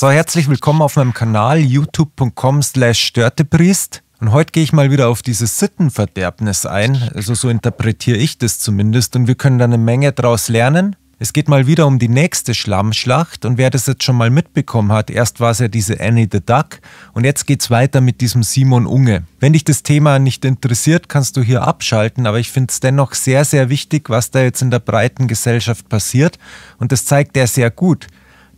So, herzlich willkommen auf meinem Kanal youtube.com slash störtepriest. Und heute gehe ich mal wieder auf dieses Sittenverderbnis ein. Also so interpretiere ich das zumindest und wir können da eine Menge draus lernen. Es geht mal wieder um die nächste Schlammschlacht und wer das jetzt schon mal mitbekommen hat, erst war es ja diese Annie the Duck und jetzt geht es weiter mit diesem Simon Unge. Wenn dich das Thema nicht interessiert, kannst du hier abschalten, aber ich finde es dennoch sehr, sehr wichtig, was da jetzt in der breiten Gesellschaft passiert und das zeigt er sehr gut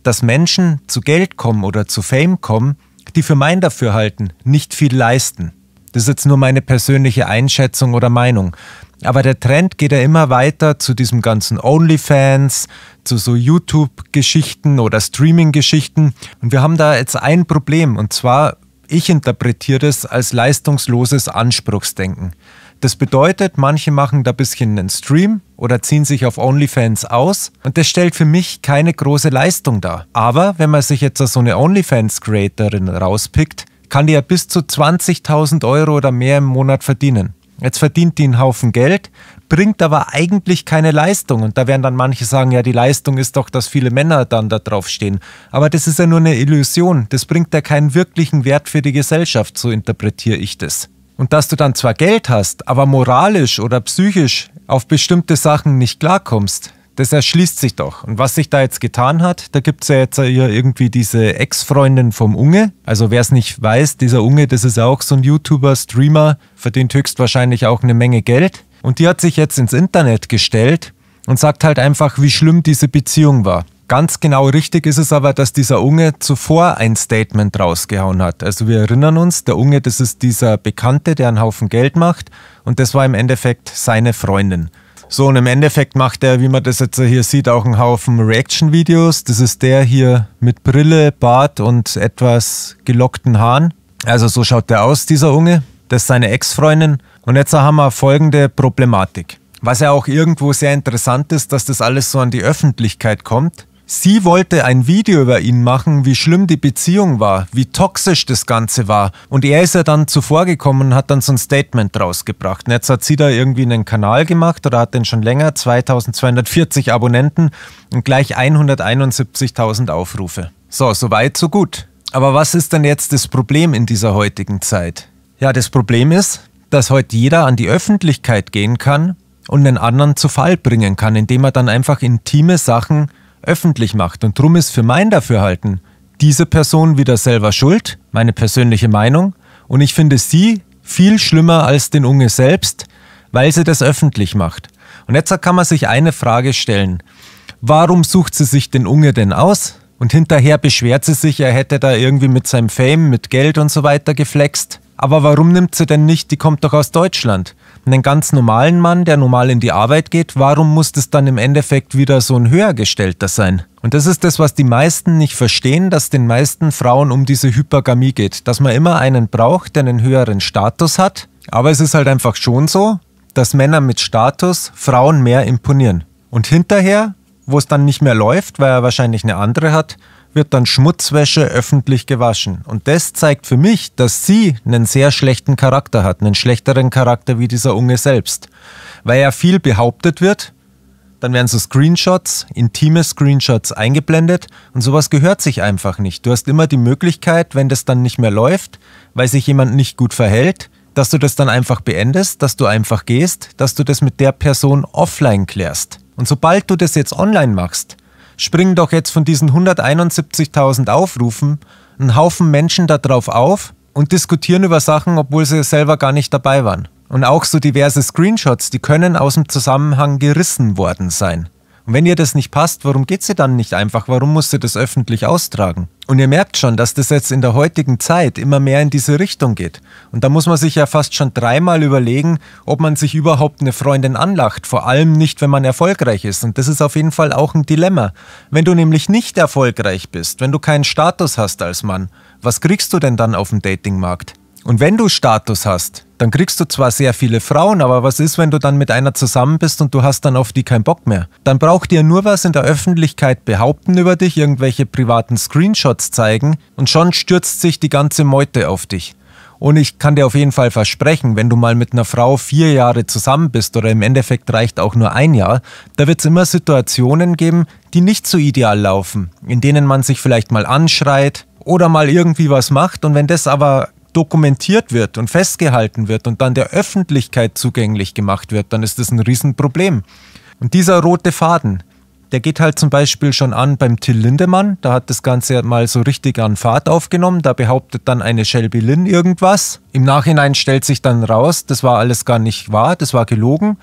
dass Menschen zu Geld kommen oder zu Fame kommen, die für mein Dafürhalten nicht viel leisten. Das ist jetzt nur meine persönliche Einschätzung oder Meinung. Aber der Trend geht ja immer weiter zu diesem ganzen OnlyFans, zu so YouTube-Geschichten oder Streaming-Geschichten. Und wir haben da jetzt ein Problem. Und zwar, ich interpretiere das als leistungsloses Anspruchsdenken. Das bedeutet, manche machen da ein bisschen einen Stream oder ziehen sich auf OnlyFans aus und das stellt für mich keine große Leistung dar. Aber wenn man sich jetzt so eine OnlyFans-Creatorin rauspickt, kann die ja bis zu 20.000 Euro oder mehr im Monat verdienen. Jetzt verdient die einen Haufen Geld, bringt aber eigentlich keine Leistung. Und da werden dann manche sagen, ja, die Leistung ist doch, dass viele Männer dann da drauf stehen. Aber das ist ja nur eine Illusion. Das bringt ja keinen wirklichen Wert für die Gesellschaft, so interpretiere ich das. Und dass du dann zwar Geld hast, aber moralisch oder psychisch auf bestimmte Sachen nicht klarkommst, das erschließt sich doch. Und was sich da jetzt getan hat, da gibt es ja jetzt hier irgendwie diese Ex-Freundin vom Unge. Also wer es nicht weiß, dieser Unge, das ist ja auch so ein YouTuber, Streamer, verdient höchstwahrscheinlich auch eine Menge Geld. Und die hat sich jetzt ins Internet gestellt und sagt halt einfach, wie schlimm diese Beziehung war. Ganz genau richtig ist es aber, dass dieser Unge zuvor ein Statement rausgehauen hat. Also wir erinnern uns, der Unge, das ist dieser Bekannte, der einen Haufen Geld macht und das war im Endeffekt seine Freundin. So, und im Endeffekt macht er, wie man das jetzt hier sieht, auch einen Haufen Reaction-Videos. Das ist der hier mit Brille, Bart und etwas gelockten Haaren. Also so schaut der aus, dieser Unge. Das ist seine Ex-Freundin. Und jetzt haben wir folgende Problematik. Was ja auch irgendwo sehr interessant ist, dass das alles so an die Öffentlichkeit kommt. Sie wollte ein Video über ihn machen, wie schlimm die Beziehung war, wie toxisch das Ganze war. Und er ist ja dann zuvor gekommen und hat dann so ein Statement rausgebracht. Und jetzt hat sie da irgendwie einen Kanal gemacht oder hat den schon länger, 2240 Abonnenten und gleich 171.000 Aufrufe. So, so weit, so gut. Aber was ist denn jetzt das Problem in dieser heutigen Zeit? Ja, das Problem ist, dass heute jeder an die Öffentlichkeit gehen kann und einen anderen zu Fall bringen kann, indem er dann einfach intime Sachen öffentlich macht. Und drum ist für mein Dafürhalten diese Person wieder selber schuld, meine persönliche Meinung. Und ich finde sie viel schlimmer als den Unge selbst, weil sie das öffentlich macht. Und jetzt kann man sich eine Frage stellen. Warum sucht sie sich den Unge denn aus? Und hinterher beschwert sie sich, er hätte da irgendwie mit seinem Fame, mit Geld und so weiter geflext aber warum nimmt sie denn nicht, die kommt doch aus Deutschland? Einen ganz normalen Mann, der normal in die Arbeit geht, warum muss das dann im Endeffekt wieder so ein Höhergestellter sein? Und das ist das, was die meisten nicht verstehen, dass den meisten Frauen um diese Hypergamie geht, dass man immer einen braucht, der einen höheren Status hat. Aber es ist halt einfach schon so, dass Männer mit Status Frauen mehr imponieren. Und hinterher, wo es dann nicht mehr läuft, weil er wahrscheinlich eine andere hat, wird dann Schmutzwäsche öffentlich gewaschen. Und das zeigt für mich, dass sie einen sehr schlechten Charakter hat, einen schlechteren Charakter wie dieser Unge selbst. Weil ja viel behauptet wird, dann werden so Screenshots, intime Screenshots eingeblendet und sowas gehört sich einfach nicht. Du hast immer die Möglichkeit, wenn das dann nicht mehr läuft, weil sich jemand nicht gut verhält, dass du das dann einfach beendest, dass du einfach gehst, dass du das mit der Person offline klärst. Und sobald du das jetzt online machst, springen doch jetzt von diesen 171.000 Aufrufen ein Haufen Menschen darauf auf und diskutieren über Sachen, obwohl sie selber gar nicht dabei waren. Und auch so diverse Screenshots, die können aus dem Zusammenhang gerissen worden sein. Und wenn ihr das nicht passt, warum geht sie dann nicht einfach? Warum musst ihr das öffentlich austragen? Und ihr merkt schon, dass das jetzt in der heutigen Zeit immer mehr in diese Richtung geht. Und da muss man sich ja fast schon dreimal überlegen, ob man sich überhaupt eine Freundin anlacht. Vor allem nicht, wenn man erfolgreich ist. Und das ist auf jeden Fall auch ein Dilemma. Wenn du nämlich nicht erfolgreich bist, wenn du keinen Status hast als Mann, was kriegst du denn dann auf dem Datingmarkt? Und wenn du Status hast, dann kriegst du zwar sehr viele Frauen, aber was ist, wenn du dann mit einer zusammen bist und du hast dann auf die keinen Bock mehr? Dann braucht ihr nur was in der Öffentlichkeit behaupten über dich, irgendwelche privaten Screenshots zeigen und schon stürzt sich die ganze Meute auf dich. Und ich kann dir auf jeden Fall versprechen, wenn du mal mit einer Frau vier Jahre zusammen bist oder im Endeffekt reicht auch nur ein Jahr, da wird es immer Situationen geben, die nicht so ideal laufen, in denen man sich vielleicht mal anschreit oder mal irgendwie was macht. Und wenn das aber dokumentiert wird und festgehalten wird und dann der Öffentlichkeit zugänglich gemacht wird, dann ist das ein Riesenproblem. Und dieser rote Faden, der geht halt zum Beispiel schon an beim Till Lindemann. Da hat das Ganze mal so richtig an Fahrt aufgenommen. Da behauptet dann eine Shelby Lynn irgendwas. Im Nachhinein stellt sich dann raus, das war alles gar nicht wahr, das war gelogen.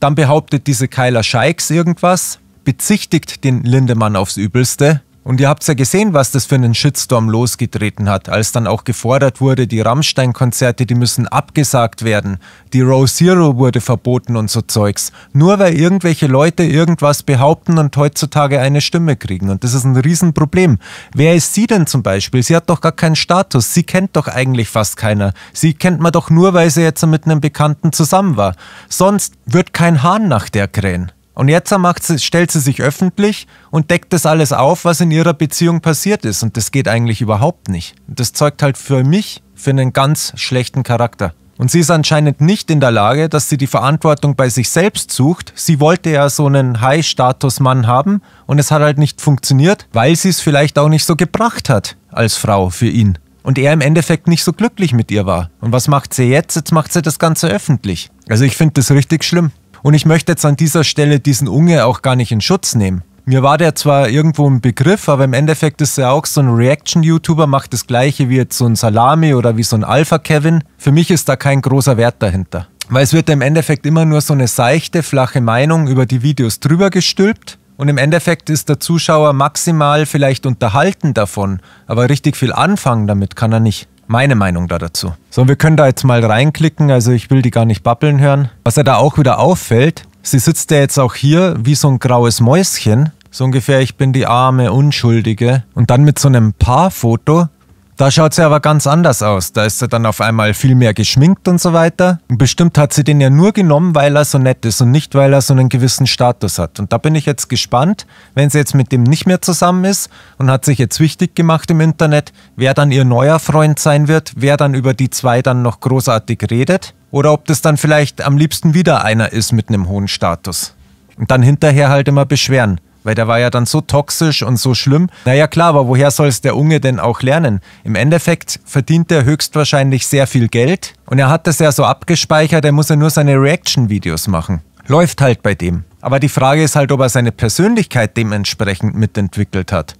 Dann behauptet diese Kyla Scheiks irgendwas, bezichtigt den Lindemann aufs Übelste. Und ihr habt's ja gesehen, was das für einen Shitstorm losgetreten hat, als dann auch gefordert wurde, die Rammstein-Konzerte, die müssen abgesagt werden, die Row Zero wurde verboten und so Zeugs. Nur weil irgendwelche Leute irgendwas behaupten und heutzutage eine Stimme kriegen. Und das ist ein Riesenproblem. Wer ist sie denn zum Beispiel? Sie hat doch gar keinen Status. Sie kennt doch eigentlich fast keiner. Sie kennt man doch nur, weil sie jetzt mit einem Bekannten zusammen war. Sonst wird kein Hahn nach der krähen. Und jetzt macht sie, stellt sie sich öffentlich und deckt das alles auf, was in ihrer Beziehung passiert ist. Und das geht eigentlich überhaupt nicht. Das zeugt halt für mich für einen ganz schlechten Charakter. Und sie ist anscheinend nicht in der Lage, dass sie die Verantwortung bei sich selbst sucht. Sie wollte ja so einen High-Status-Mann haben und es hat halt nicht funktioniert, weil sie es vielleicht auch nicht so gebracht hat als Frau für ihn. Und er im Endeffekt nicht so glücklich mit ihr war. Und was macht sie jetzt? Jetzt macht sie das Ganze öffentlich. Also ich finde das richtig schlimm. Und ich möchte jetzt an dieser Stelle diesen Unge auch gar nicht in Schutz nehmen. Mir war der zwar irgendwo ein Begriff, aber im Endeffekt ist er auch so ein Reaction-YouTuber, macht das gleiche wie jetzt so ein Salami oder wie so ein Alpha-Kevin. Für mich ist da kein großer Wert dahinter. Weil es wird im Endeffekt immer nur so eine seichte, flache Meinung über die Videos drüber gestülpt. Und im Endeffekt ist der Zuschauer maximal vielleicht unterhalten davon, aber richtig viel anfangen damit kann er nicht meine Meinung da dazu. So, wir können da jetzt mal reinklicken, also ich will die gar nicht babbeln hören. Was er da auch wieder auffällt, sie sitzt ja jetzt auch hier wie so ein graues Mäuschen. So ungefähr, ich bin die arme Unschuldige. Und dann mit so einem Paarfoto da schaut sie aber ganz anders aus. Da ist sie dann auf einmal viel mehr geschminkt und so weiter. Und bestimmt hat sie den ja nur genommen, weil er so nett ist und nicht, weil er so einen gewissen Status hat. Und da bin ich jetzt gespannt, wenn sie jetzt mit dem nicht mehr zusammen ist und hat sich jetzt wichtig gemacht im Internet, wer dann ihr neuer Freund sein wird, wer dann über die zwei dann noch großartig redet oder ob das dann vielleicht am liebsten wieder einer ist mit einem hohen Status. Und dann hinterher halt immer beschweren. Weil der war ja dann so toxisch und so schlimm. Naja klar, aber woher soll es der Unge denn auch lernen? Im Endeffekt verdient er höchstwahrscheinlich sehr viel Geld und er hat das ja so abgespeichert, er muss ja nur seine Reaction-Videos machen. Läuft halt bei dem. Aber die Frage ist halt, ob er seine Persönlichkeit dementsprechend mitentwickelt hat.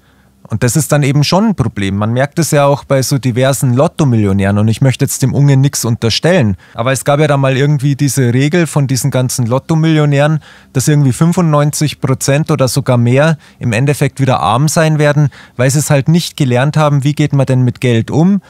Und das ist dann eben schon ein Problem. Man merkt es ja auch bei so diversen Lotto-Millionären und ich möchte jetzt dem Unge nichts unterstellen. Aber es gab ja da mal irgendwie diese Regel von diesen ganzen Lotto-Millionären, dass irgendwie 95 Prozent oder sogar mehr im Endeffekt wieder arm sein werden, weil sie es halt nicht gelernt haben, wie geht man denn mit Geld um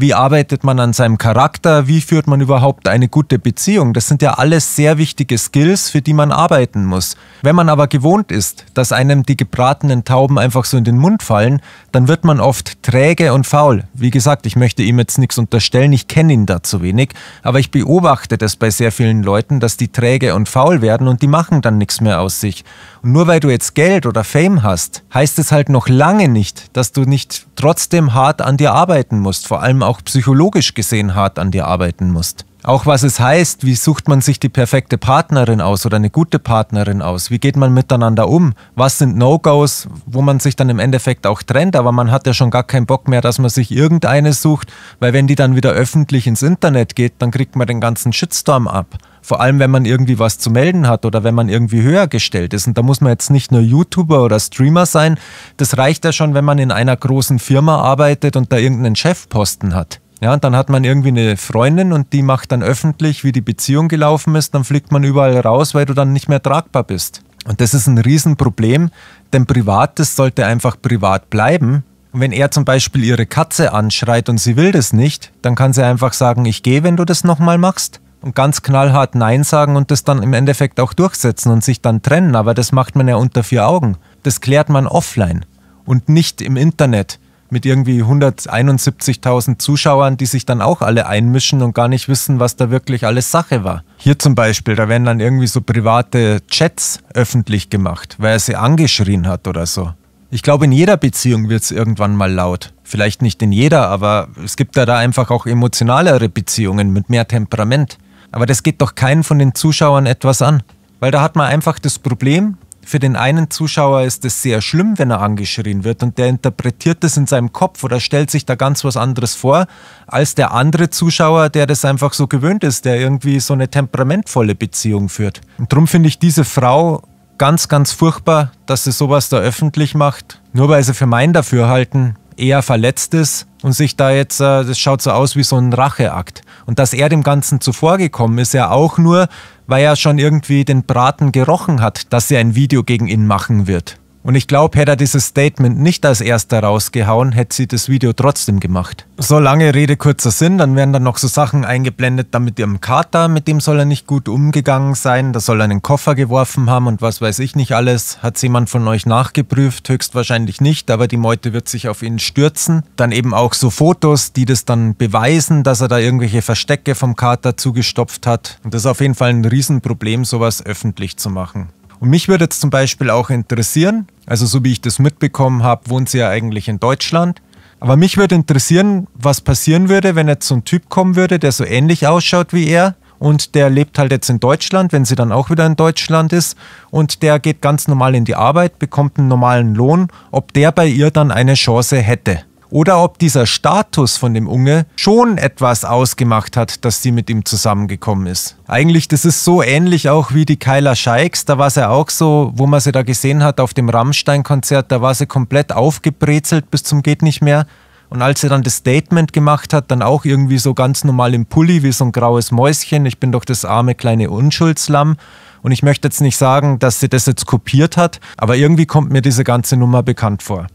wie arbeitet man an seinem Charakter? Wie führt man überhaupt eine gute Beziehung? Das sind ja alles sehr wichtige Skills, für die man arbeiten muss. Wenn man aber gewohnt ist, dass einem die gebratenen Tauben einfach so in den Mund fallen, dann wird man oft träge und faul. Wie gesagt, ich möchte ihm jetzt nichts unterstellen, ich kenne ihn da zu wenig, aber ich beobachte das bei sehr vielen Leuten, dass die träge und faul werden und die machen dann nichts mehr aus sich. Und nur weil du jetzt Geld oder Fame hast, heißt es halt noch lange nicht, dass du nicht trotzdem hart an dir arbeiten musst, vor allem auch psychologisch gesehen hart an dir arbeiten musst. Auch was es heißt, wie sucht man sich die perfekte Partnerin aus oder eine gute Partnerin aus? Wie geht man miteinander um? Was sind No-Gos, wo man sich dann im Endeffekt auch trennt? Aber man hat ja schon gar keinen Bock mehr, dass man sich irgendeine sucht, weil wenn die dann wieder öffentlich ins Internet geht, dann kriegt man den ganzen Shitstorm ab. Vor allem, wenn man irgendwie was zu melden hat oder wenn man irgendwie höher gestellt ist. Und da muss man jetzt nicht nur YouTuber oder Streamer sein. Das reicht ja schon, wenn man in einer großen Firma arbeitet und da irgendeinen Chefposten hat. Ja, und dann hat man irgendwie eine Freundin und die macht dann öffentlich, wie die Beziehung gelaufen ist, dann fliegt man überall raus, weil du dann nicht mehr tragbar bist. Und das ist ein Riesenproblem, denn Privates sollte einfach privat bleiben. Und wenn er zum Beispiel ihre Katze anschreit und sie will das nicht, dann kann sie einfach sagen, ich gehe, wenn du das nochmal machst. Und ganz knallhart Nein sagen und das dann im Endeffekt auch durchsetzen und sich dann trennen. Aber das macht man ja unter vier Augen. Das klärt man offline und nicht im Internet mit irgendwie 171.000 Zuschauern, die sich dann auch alle einmischen und gar nicht wissen, was da wirklich alles Sache war. Hier zum Beispiel, da werden dann irgendwie so private Chats öffentlich gemacht, weil er sie angeschrien hat oder so. Ich glaube, in jeder Beziehung wird es irgendwann mal laut. Vielleicht nicht in jeder, aber es gibt ja da einfach auch emotionalere Beziehungen mit mehr Temperament. Aber das geht doch keinen von den Zuschauern etwas an. Weil da hat man einfach das Problem, für den einen Zuschauer ist es sehr schlimm, wenn er angeschrien wird und der interpretiert das in seinem Kopf oder stellt sich da ganz was anderes vor, als der andere Zuschauer, der das einfach so gewöhnt ist, der irgendwie so eine temperamentvolle Beziehung führt. Und darum finde ich diese Frau ganz, ganz furchtbar, dass sie sowas da öffentlich macht, nur weil sie für mein Dafürhalten eher verletzt ist und sich da jetzt, äh, das schaut so aus wie so ein Racheakt. Und dass er dem Ganzen zuvorgekommen ist, ja auch nur, weil er schon irgendwie den Braten gerochen hat, dass er ein Video gegen ihn machen wird. Und ich glaube, hätte er dieses Statement nicht als erster rausgehauen, hätte sie das Video trotzdem gemacht. So lange Rede, kurzer Sinn, dann werden dann noch so Sachen eingeblendet, damit ihrem Kater, mit dem soll er nicht gut umgegangen sein, da soll er einen Koffer geworfen haben und was weiß ich nicht alles. Hat jemand von euch nachgeprüft? Höchstwahrscheinlich nicht, aber die Meute wird sich auf ihn stürzen. Dann eben auch so Fotos, die das dann beweisen, dass er da irgendwelche Verstecke vom Kater zugestopft hat. Und das ist auf jeden Fall ein Riesenproblem, sowas öffentlich zu machen. Und mich würde jetzt zum Beispiel auch interessieren, also so wie ich das mitbekommen habe, wohnt sie ja eigentlich in Deutschland. Aber mich würde interessieren, was passieren würde, wenn jetzt so ein Typ kommen würde, der so ähnlich ausschaut wie er und der lebt halt jetzt in Deutschland, wenn sie dann auch wieder in Deutschland ist und der geht ganz normal in die Arbeit, bekommt einen normalen Lohn, ob der bei ihr dann eine Chance hätte oder ob dieser Status von dem Unge schon etwas ausgemacht hat, dass sie mit ihm zusammengekommen ist. Eigentlich, das ist so ähnlich auch wie die Kyla Scheiks, da war sie ja auch so, wo man sie da gesehen hat auf dem Rammstein-Konzert, da war sie komplett aufgebrezelt bis zum geht nicht mehr. Und als sie dann das Statement gemacht hat, dann auch irgendwie so ganz normal im Pulli, wie so ein graues Mäuschen, ich bin doch das arme kleine Unschuldslamm. Und ich möchte jetzt nicht sagen, dass sie das jetzt kopiert hat, aber irgendwie kommt mir diese ganze Nummer bekannt vor.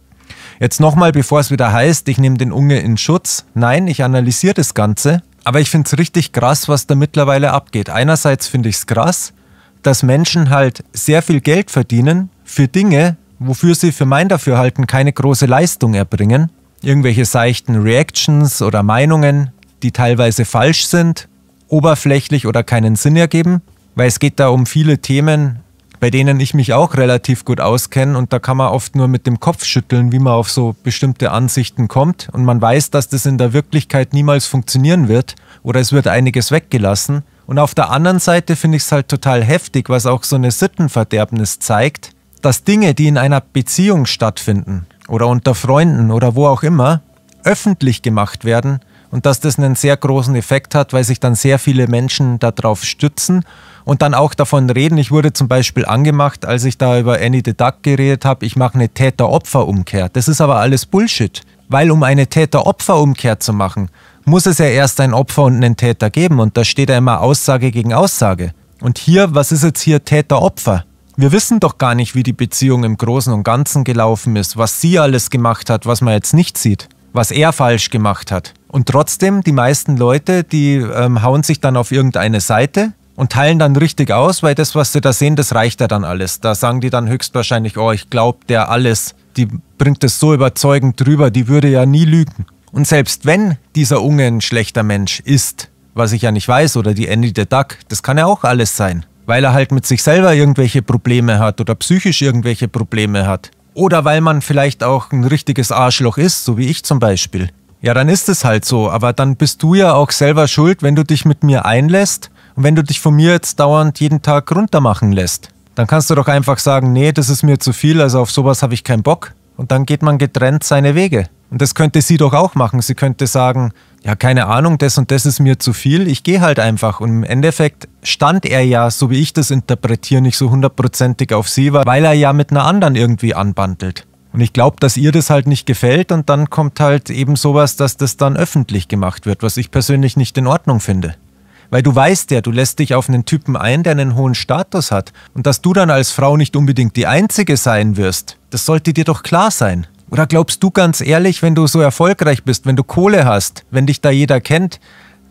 Jetzt nochmal, bevor es wieder heißt, ich nehme den Unge in Schutz. Nein, ich analysiere das Ganze. Aber ich finde es richtig krass, was da mittlerweile abgeht. Einerseits finde ich es krass, dass Menschen halt sehr viel Geld verdienen für Dinge, wofür sie für mein Dafürhalten keine große Leistung erbringen. Irgendwelche seichten Reactions oder Meinungen, die teilweise falsch sind, oberflächlich oder keinen Sinn ergeben, weil es geht da um viele Themen, bei denen ich mich auch relativ gut auskenne und da kann man oft nur mit dem Kopf schütteln, wie man auf so bestimmte Ansichten kommt und man weiß, dass das in der Wirklichkeit niemals funktionieren wird oder es wird einiges weggelassen. Und auf der anderen Seite finde ich es halt total heftig, was auch so eine Sittenverderbnis zeigt, dass Dinge, die in einer Beziehung stattfinden oder unter Freunden oder wo auch immer, öffentlich gemacht werden und dass das einen sehr großen Effekt hat, weil sich dann sehr viele Menschen darauf stützen und dann auch davon reden. Ich wurde zum Beispiel angemacht, als ich da über Annie the Duck geredet habe, ich mache eine Täter-Opfer-Umkehr. Das ist aber alles Bullshit, weil um eine Täter-Opfer-Umkehr zu machen, muss es ja erst ein Opfer und einen Täter geben und da steht ja immer Aussage gegen Aussage. Und hier, was ist jetzt hier Täter-Opfer? Wir wissen doch gar nicht, wie die Beziehung im Großen und Ganzen gelaufen ist, was sie alles gemacht hat, was man jetzt nicht sieht, was er falsch gemacht hat. Und trotzdem, die meisten Leute, die ähm, hauen sich dann auf irgendeine Seite, und teilen dann richtig aus, weil das, was sie da sehen, das reicht ja dann alles. Da sagen die dann höchstwahrscheinlich, oh, ich glaube der alles, die bringt es so überzeugend drüber, die würde ja nie lügen. Und selbst wenn dieser Unge ein schlechter Mensch ist, was ich ja nicht weiß, oder die Andy the Duck, das kann ja auch alles sein, weil er halt mit sich selber irgendwelche Probleme hat oder psychisch irgendwelche Probleme hat. Oder weil man vielleicht auch ein richtiges Arschloch ist, so wie ich zum Beispiel. Ja, dann ist es halt so, aber dann bist du ja auch selber schuld, wenn du dich mit mir einlässt und wenn du dich von mir jetzt dauernd jeden Tag runtermachen lässt, dann kannst du doch einfach sagen, nee, das ist mir zu viel, also auf sowas habe ich keinen Bock. Und dann geht man getrennt seine Wege. Und das könnte sie doch auch machen. Sie könnte sagen, ja, keine Ahnung, das und das ist mir zu viel, ich gehe halt einfach. Und im Endeffekt stand er ja, so wie ich das interpretiere, nicht so hundertprozentig auf sie, weil er ja mit einer anderen irgendwie anbandelt. Und ich glaube, dass ihr das halt nicht gefällt und dann kommt halt eben sowas, dass das dann öffentlich gemacht wird, was ich persönlich nicht in Ordnung finde. Weil du weißt ja, du lässt dich auf einen Typen ein, der einen hohen Status hat. Und dass du dann als Frau nicht unbedingt die Einzige sein wirst, das sollte dir doch klar sein. Oder glaubst du ganz ehrlich, wenn du so erfolgreich bist, wenn du Kohle hast, wenn dich da jeder kennt,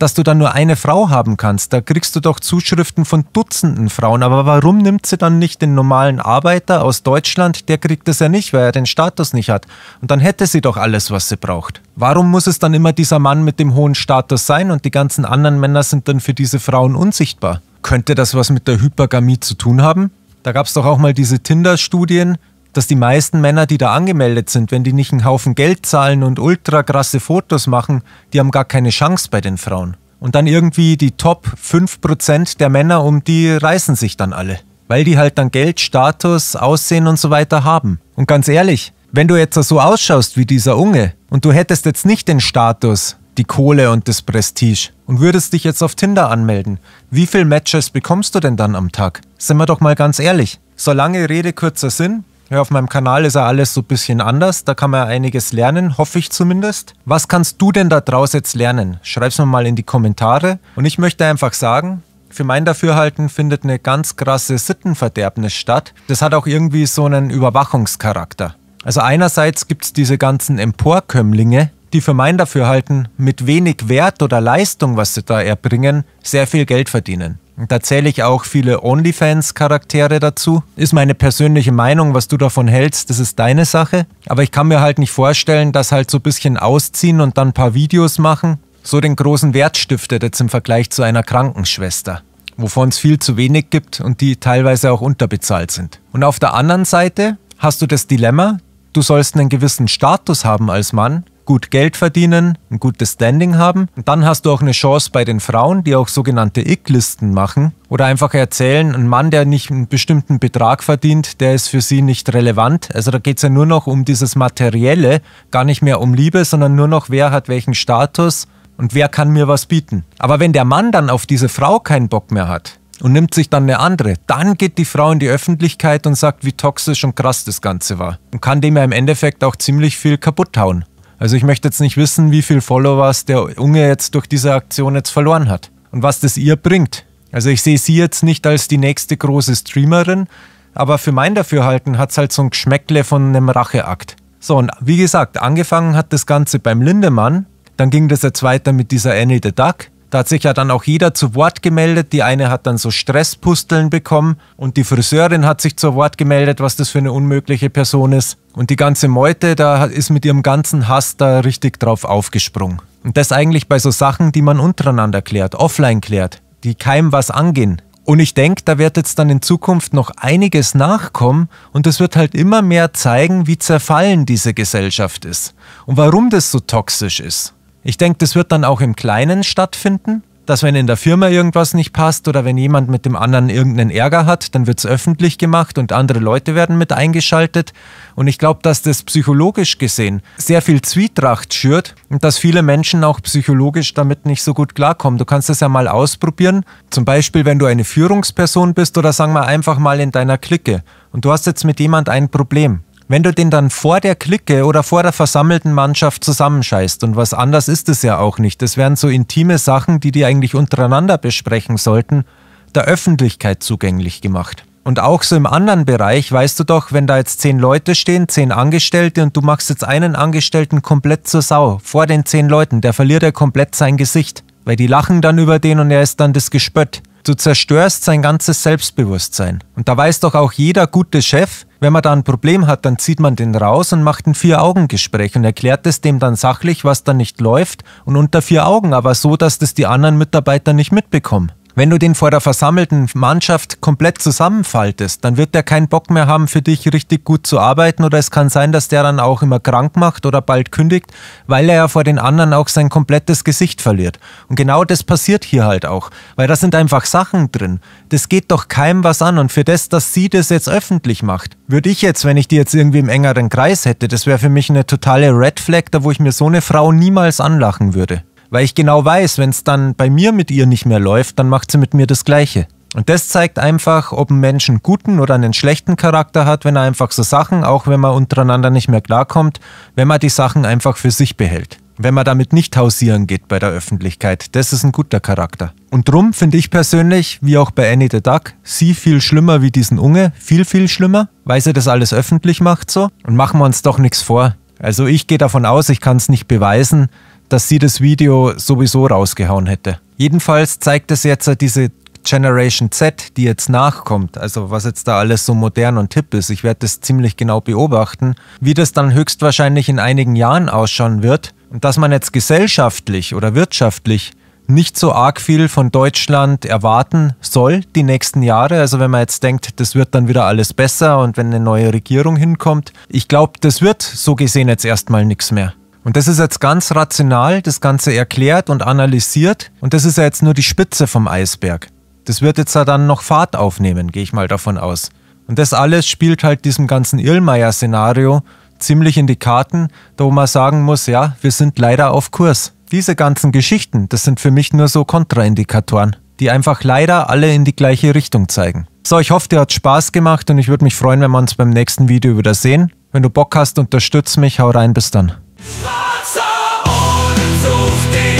dass du dann nur eine Frau haben kannst. Da kriegst du doch Zuschriften von Dutzenden Frauen. Aber warum nimmt sie dann nicht den normalen Arbeiter aus Deutschland? Der kriegt das ja nicht, weil er den Status nicht hat. Und dann hätte sie doch alles, was sie braucht. Warum muss es dann immer dieser Mann mit dem hohen Status sein und die ganzen anderen Männer sind dann für diese Frauen unsichtbar? Könnte das was mit der Hypergamie zu tun haben? Da gab es doch auch mal diese Tinder-Studien, dass die meisten Männer, die da angemeldet sind, wenn die nicht einen Haufen Geld zahlen und ultra krasse Fotos machen, die haben gar keine Chance bei den Frauen. Und dann irgendwie die Top 5% der Männer, um die reißen sich dann alle. Weil die halt dann Geld, Status, Aussehen und so weiter haben. Und ganz ehrlich, wenn du jetzt so ausschaust wie dieser Unge und du hättest jetzt nicht den Status, die Kohle und das Prestige und würdest dich jetzt auf Tinder anmelden, wie viele Matches bekommst du denn dann am Tag? Sind wir doch mal ganz ehrlich. Solange Rede, kurzer Sinn. Ja, auf meinem Kanal ist ja alles so ein bisschen anders. Da kann man ja einiges lernen, hoffe ich zumindest. Was kannst du denn da draus jetzt lernen? Schreib's mir mal in die Kommentare. Und ich möchte einfach sagen, für mein Dafürhalten findet eine ganz krasse Sittenverderbnis statt. Das hat auch irgendwie so einen Überwachungscharakter. Also einerseits gibt es diese ganzen Emporkömmlinge, die für mein Dafürhalten mit wenig Wert oder Leistung, was sie da erbringen, sehr viel Geld verdienen. Und da zähle ich auch viele OnlyFans-Charaktere dazu. Ist meine persönliche Meinung, was du davon hältst, das ist deine Sache. Aber ich kann mir halt nicht vorstellen, dass halt so ein bisschen ausziehen und dann ein paar Videos machen, so den großen Wert stiftet jetzt im Vergleich zu einer Krankenschwester wovon es viel zu wenig gibt und die teilweise auch unterbezahlt sind. Und auf der anderen Seite hast du das Dilemma, du sollst einen gewissen Status haben als Mann, gut Geld verdienen, ein gutes Standing haben. Und dann hast du auch eine Chance bei den Frauen, die auch sogenannte Ick-Listen machen oder einfach erzählen, ein Mann, der nicht einen bestimmten Betrag verdient, der ist für sie nicht relevant. Also da geht es ja nur noch um dieses Materielle, gar nicht mehr um Liebe, sondern nur noch, wer hat welchen Status und wer kann mir was bieten. Aber wenn der Mann dann auf diese Frau keinen Bock mehr hat, und nimmt sich dann eine andere. Dann geht die Frau in die Öffentlichkeit und sagt, wie toxisch und krass das Ganze war. Und kann dem ja im Endeffekt auch ziemlich viel kaputt hauen. Also ich möchte jetzt nicht wissen, wie viele Followers der Unge jetzt durch diese Aktion jetzt verloren hat und was das ihr bringt. Also ich sehe sie jetzt nicht als die nächste große Streamerin, aber für mein Dafürhalten hat es halt so ein Geschmäckle von einem Racheakt. So, und wie gesagt, angefangen hat das Ganze beim Lindemann, dann ging das jetzt weiter mit dieser Annie the Duck, da hat sich ja dann auch jeder zu Wort gemeldet. Die eine hat dann so Stresspusteln bekommen und die Friseurin hat sich zu Wort gemeldet, was das für eine unmögliche Person ist. Und die ganze Meute, da ist mit ihrem ganzen Hass da richtig drauf aufgesprungen. Und das eigentlich bei so Sachen, die man untereinander klärt, offline klärt, die keinem was angehen. Und ich denke, da wird jetzt dann in Zukunft noch einiges nachkommen und es wird halt immer mehr zeigen, wie zerfallen diese Gesellschaft ist und warum das so toxisch ist. Ich denke, das wird dann auch im Kleinen stattfinden, dass wenn in der Firma irgendwas nicht passt oder wenn jemand mit dem anderen irgendeinen Ärger hat, dann wird es öffentlich gemacht und andere Leute werden mit eingeschaltet. Und ich glaube, dass das psychologisch gesehen sehr viel Zwietracht schürt und dass viele Menschen auch psychologisch damit nicht so gut klarkommen. Du kannst das ja mal ausprobieren. Zum Beispiel, wenn du eine Führungsperson bist oder sagen wir einfach mal in deiner Clique und du hast jetzt mit jemand ein Problem wenn du den dann vor der Clique oder vor der versammelten Mannschaft zusammenscheißt und was anders ist es ja auch nicht, das wären so intime Sachen, die die eigentlich untereinander besprechen sollten, der Öffentlichkeit zugänglich gemacht. Und auch so im anderen Bereich, weißt du doch, wenn da jetzt zehn Leute stehen, zehn Angestellte und du machst jetzt einen Angestellten komplett zur Sau vor den zehn Leuten, der verliert ja komplett sein Gesicht, weil die lachen dann über den und er ist dann das Gespött. Du zerstörst sein ganzes Selbstbewusstsein. Und da weiß doch auch jeder gute Chef, wenn man da ein Problem hat, dann zieht man den raus und macht ein Vier-Augen-Gespräch und erklärt es dem dann sachlich, was da nicht läuft und unter vier Augen, aber so, dass das die anderen Mitarbeiter nicht mitbekommen. Wenn du den vor der versammelten Mannschaft komplett zusammenfaltest, dann wird der keinen Bock mehr haben, für dich richtig gut zu arbeiten oder es kann sein, dass der dann auch immer krank macht oder bald kündigt, weil er ja vor den anderen auch sein komplettes Gesicht verliert. Und genau das passiert hier halt auch, weil da sind einfach Sachen drin. Das geht doch keinem was an und für das, dass sie das jetzt öffentlich macht, würde ich jetzt, wenn ich die jetzt irgendwie im engeren Kreis hätte, das wäre für mich eine totale Red Flag, da wo ich mir so eine Frau niemals anlachen würde. Weil ich genau weiß, wenn es dann bei mir mit ihr nicht mehr läuft, dann macht sie mit mir das Gleiche. Und das zeigt einfach, ob ein Mensch einen guten oder einen schlechten Charakter hat, wenn er einfach so Sachen, auch wenn man untereinander nicht mehr klarkommt, wenn man die Sachen einfach für sich behält. Wenn man damit nicht hausieren geht bei der Öffentlichkeit, das ist ein guter Charakter. Und drum finde ich persönlich, wie auch bei Annie the Duck, sie viel schlimmer wie diesen Unge, viel, viel schlimmer, weil sie das alles öffentlich macht so. Und machen wir uns doch nichts vor. Also ich gehe davon aus, ich kann es nicht beweisen, dass sie das Video sowieso rausgehauen hätte. Jedenfalls zeigt es jetzt diese Generation Z, die jetzt nachkommt, also was jetzt da alles so modern und hip ist. Ich werde das ziemlich genau beobachten, wie das dann höchstwahrscheinlich in einigen Jahren ausschauen wird und dass man jetzt gesellschaftlich oder wirtschaftlich nicht so arg viel von Deutschland erwarten soll die nächsten Jahre. Also wenn man jetzt denkt, das wird dann wieder alles besser und wenn eine neue Regierung hinkommt. Ich glaube, das wird so gesehen jetzt erstmal nichts mehr. Und das ist jetzt ganz rational, das Ganze erklärt und analysiert. Und das ist ja jetzt nur die Spitze vom Eisberg. Das wird jetzt ja dann noch Fahrt aufnehmen, gehe ich mal davon aus. Und das alles spielt halt diesem ganzen Irlmeier-Szenario ziemlich in die Karten, da wo man sagen muss, ja, wir sind leider auf Kurs. Diese ganzen Geschichten, das sind für mich nur so Kontraindikatoren, die einfach leider alle in die gleiche Richtung zeigen. So, ich hoffe, dir hat Spaß gemacht und ich würde mich freuen, wenn wir uns beim nächsten Video wieder sehen. Wenn du Bock hast, unterstütz mich, hau rein, bis dann. Schwarzer Ohren